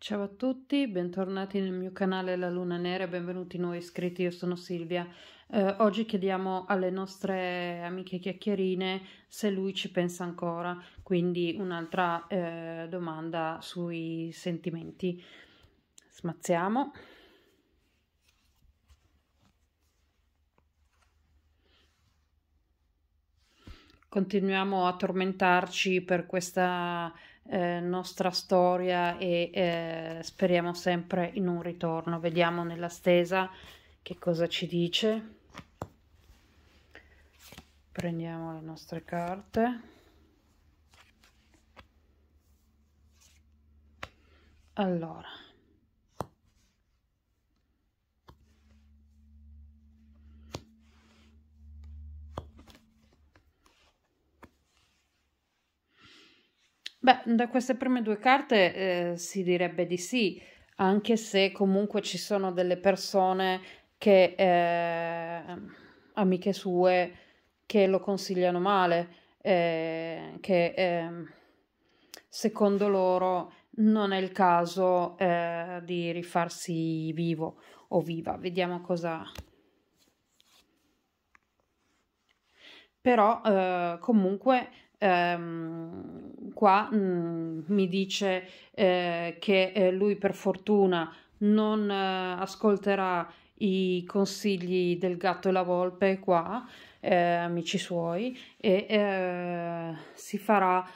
Ciao a tutti, bentornati nel mio canale La Luna Nera e benvenuti nuovi iscritti, io sono Silvia. Eh, oggi chiediamo alle nostre amiche chiacchierine se lui ci pensa ancora, quindi un'altra eh, domanda sui sentimenti. Smazziamo. continuiamo a tormentarci per questa eh, nostra storia e eh, speriamo sempre in un ritorno. Vediamo nella stesa che cosa ci dice. Prendiamo le nostre carte. Allora. Beh, da queste prime due carte eh, si direbbe di sì, anche se comunque ci sono delle persone che, eh, amiche sue, che lo consigliano male, eh, che ehm, secondo loro non è il caso eh, di rifarsi vivo o viva. Vediamo cosa però eh, comunque ehm, qua mh, mm, mi dice eh, che eh, lui per fortuna non eh, ascolterà i consigli del gatto e la volpe qua, eh, amici suoi, e eh, si farà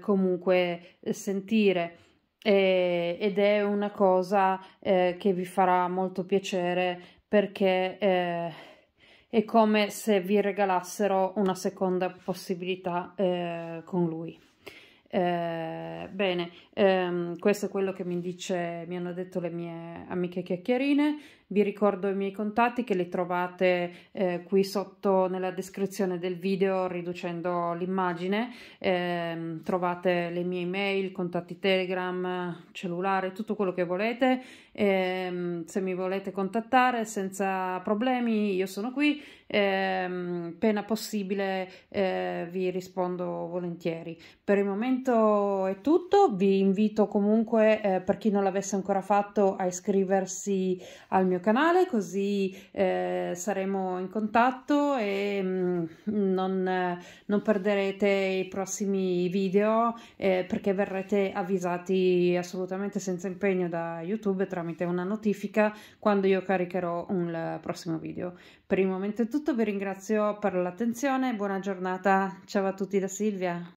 comunque sentire ed è una cosa eh, che vi farà molto piacere perché eh, è come se vi regalassero una seconda possibilità eh, con lui. Eh, bene, ehm, questo è quello che mi dice, mi hanno detto le mie amiche chiacchierine vi ricordo i miei contatti che li trovate eh, qui sotto nella descrizione del video riducendo l'immagine, eh, trovate le mie email, contatti telegram, cellulare, tutto quello che volete, eh, se mi volete contattare senza problemi io sono qui, ehm, appena possibile eh, vi rispondo volentieri. Per il momento è tutto, vi invito comunque eh, per chi non l'avesse ancora fatto a iscriversi al mio mio canale così eh, saremo in contatto e mh, mm, non, non, perderete i prossimi video eh, perché verrete avvisati assolutamente senza impegno da YouTube tramite una notifica quando io caricherò un prossimo video. Per il momento è tutto, vi ringrazio per l'attenzione, buona giornata, ciao a tutti da Silvia!